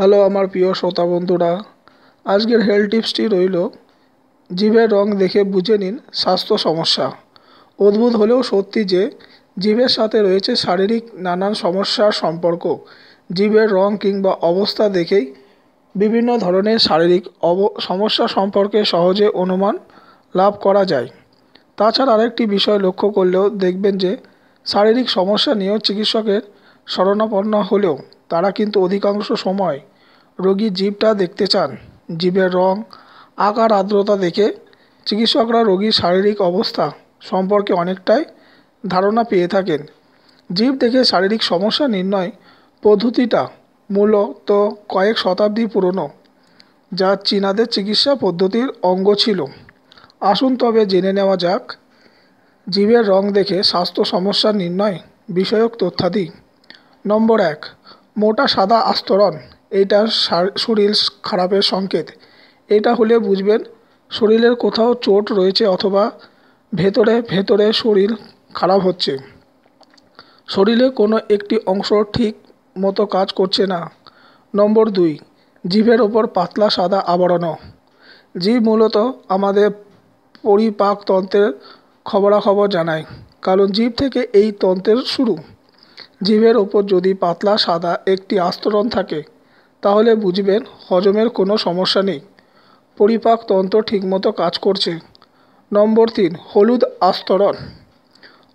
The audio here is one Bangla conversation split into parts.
হ্যালো আমার প্রিয় শ্রোতা বন্ধুরা আজকের হেলথ টিপসটি রইল জিভের রং দেখে বুঝে নিন স্বাস্থ্য সমস্যা অদ্ভুত হলেও সত্যি যে জীবের সাথে রয়েছে শারীরিক নানান সমস্যার সম্পর্ক জীবের রং কিংবা অবস্থা দেখেই বিভিন্ন ধরনের শারীরিক অব সমস্যা সম্পর্কে সহজে অনুমান লাভ করা যায় তাছাড়া আরেকটি বিষয় লক্ষ্য করলেও দেখবেন যে শারীরিক সমস্যা নিয়েও চিকিৎসকের শরণাপন্ন হলেও তারা কিন্তু অধিকাংশ সময় রোগীর জীবটা দেখতে চান জীবের রং আকার আর্দ্রতা দেখে চিকিৎসকরা রোগীর শারীরিক অবস্থা সম্পর্কে অনেকটাই ধারণা পেয়ে থাকেন জীব দেখে শারীরিক সমস্যা নির্ণয় পদ্ধতিটা মূলত কয়েক শতাব্দী পুরনো যা চীনাদের চিকিৎসা পদ্ধতির অঙ্গ ছিল আসুন তবে জেনে নেওয়া যাক জীবের রং দেখে স্বাস্থ্য সমস্যা নির্ণয় বিষয়ক তথ্যাদি নম্বর এক মোটা সাদা আস্তরণ এইটা শরীর খারাপের সংকেত এটা হলে বুঝবেন শরীরের কোথাও চোট রয়েছে অথবা ভেতরে ভেতরে শরীর খারাপ হচ্ছে শরীরে কোনো একটি অংশ ঠিক মতো কাজ করছে না নম্বর দুই জিভের ওপর পাতলা সাদা আবরণও জিভ মূলত আমাদের পরিপাকতন্ত্রের খবরাখবর জানায় কারণ জিভ থেকে এই তন্ত্রের শুরু জিভের ওপর যদি পাতলা সাদা একটি আস্তরণ থাকে তাহলে বুঝবেন হজমের কোনো সমস্যা নেই পরিপাকতন্ত্র ঠিকমতো কাজ করছে নম্বর তিন হলুদ আস্তরণ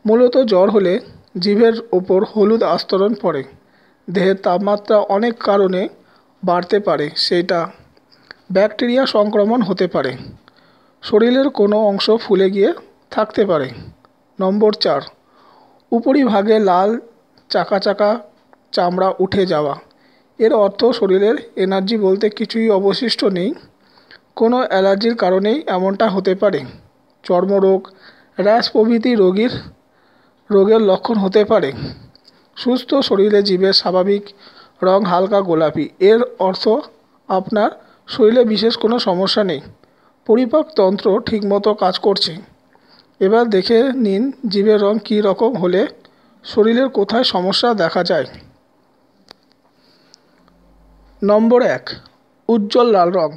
মূলত জ্বর হলে জিভের ওপর হলুদ আস্তরণ পড়ে দেহের তাপমাত্রা অনেক কারণে বাড়তে পারে সেটা ব্যাকটেরিয়া সংক্রমণ হতে পারে শরীরের কোনো অংশ ফুলে গিয়ে থাকতে পারে নম্বর চার উপরিভাগে লাল চাকা চাকা চামড়া উঠে যাওয়া এর অর্থ শরীরের এনার্জি বলতে কিছুই অবশিষ্ট নেই কোনো অ্যালার্জির কারণেই এমনটা হতে পারে চর্মরোগ র্যাশ প্রভৃতি রোগীর রোগের লক্ষণ হতে পারে সুস্থ শরীরে জীবের স্বাভাবিক রং হালকা গোলাপি এর অর্থ আপনার শরীরে বিশেষ কোনো সমস্যা নেই পরিপাক তন্ত্র ঠিকমতো কাজ করছে এবার দেখে নিন জীবের রং কী রকম হলে শরীরের কোথায় সমস্যা দেখা যায় নম্বর এক উজ্জ্বল লাল রং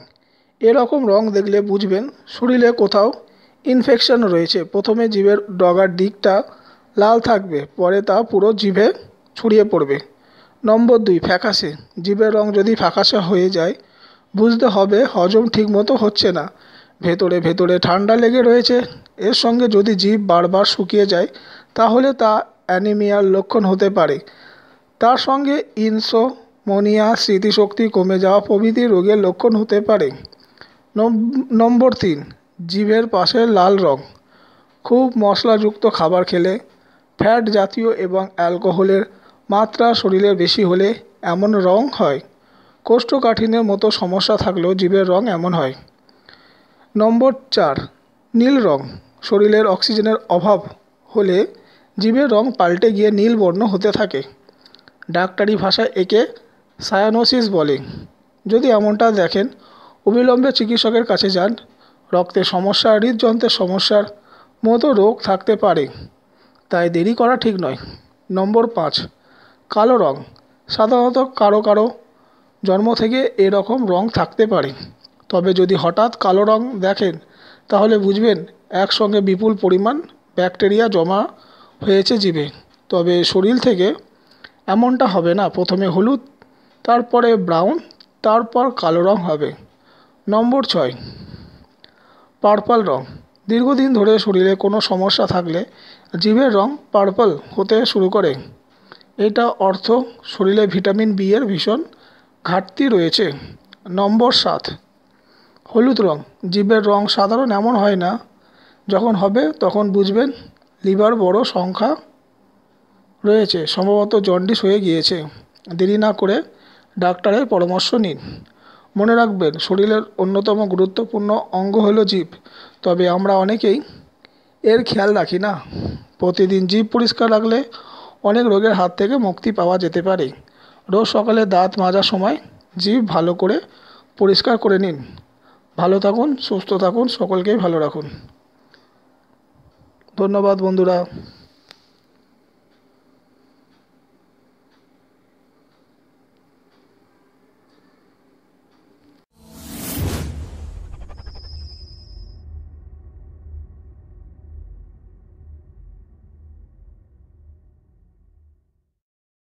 এরকম রং দেখলে বুঝবেন শরীরে কোথাও ইনফেকশন রয়েছে প্রথমে জীবের ডগার দিকটা লাল থাকবে পরে তা পুরো জিভে ছড়িয়ে পড়বে নম্বর দুই ফ্যাকাশে জীবের রং যদি ফ্যাকাশে হয়ে যায় বুঝতে হবে হজম ঠিকমতো হচ্ছে না ভেতরে ভেতরে ঠান্ডা লেগে রয়েছে এর সঙ্গে যদি জীব বারবার শুকিয়ে যায় তাহলে তা অ্যানিমিয়ার লক্ষণ হতে পারে তার সঙ্গে ইনসোমোনিয়া স্মৃতিশক্তি কমে যাওয়া প্রভৃতি রোগের লক্ষণ হতে পারে নম্বর তিন জীবের পাশে লাল রং খুব মশলাযুক্ত খাবার খেলে ফ্যাট জাতীয় এবং অ্যালকোহলের মাত্রা শরীরে বেশি হলে এমন রং হয় কোষ্ঠকাঠিন্যের মতো সমস্যা থাকলেও জীবের রং এমন হয় নম্বর চার নীল রং শরীরের অক্সিজেনের অভাব হলে জীবের রং পাল্টে গিয়ে নীল বর্ণ হতে থাকে ডাক্তারি ভাষায় একে সায়ানোসিস বলে যদি এমনটা দেখেন অবিলম্বে চিকিৎসকের কাছে যান রক্তে সমস্যা হৃদযন্ত্রের সমস্যার মতো রোগ থাকতে পারে তাই দেরি করা ঠিক নয় নম্বর পাঁচ কালো রং সাধারণত কারো কারো জন্ম থেকে এরকম রং থাকতে পারে তবে যদি হঠাৎ কালো রং দেখেন তাহলে বুঝবেন একসঙ্গে বিপুল পরিমাণ ব্যাকটেরিয়া জমা হয়েছে জিভে তবে শরীর থেকে এমনটা হবে না প্রথমে হলুদ তারপরে ব্রাউন তারপর কালো রং হবে নম্বর ছয় পার্পল রং দীর্ঘদিন ধরে শরীরে কোনো সমস্যা থাকলে জীবের রং পার্পল হতে শুরু করে এটা অর্থ শরীরে ভিটামিন বি এর ভীষণ ঘাটতি রয়েছে নম্বর সাত হলুদ রং জীবের রং সাধারণ এমন হয় না যখন হবে তখন বুঝবেন লিভার বড় সংখ্যা রয়েছে সম্ভবত জন্ডিস হয়ে গিয়েছে দেরি না করে ডাক্তারের পরামর্শ নিন মনে রাখবেন শরীরের অন্যতম গুরুত্বপূর্ণ অঙ্গ হলো জীব তবে আমরা অনেকেই এর খেয়াল রাখি না প্রতিদিন জীব পরিষ্কার রাখলে অনেক রোগের হাত থেকে মুক্তি পাওয়া যেতে পারে রোজ সকালে দাঁত মাজার সময় জীব ভালো করে পরিষ্কার করে নিন ভালো থাকুন সুস্থ থাকুন সকলকেই ভালো রাখুন ধন্যবাদ বন্ধুরা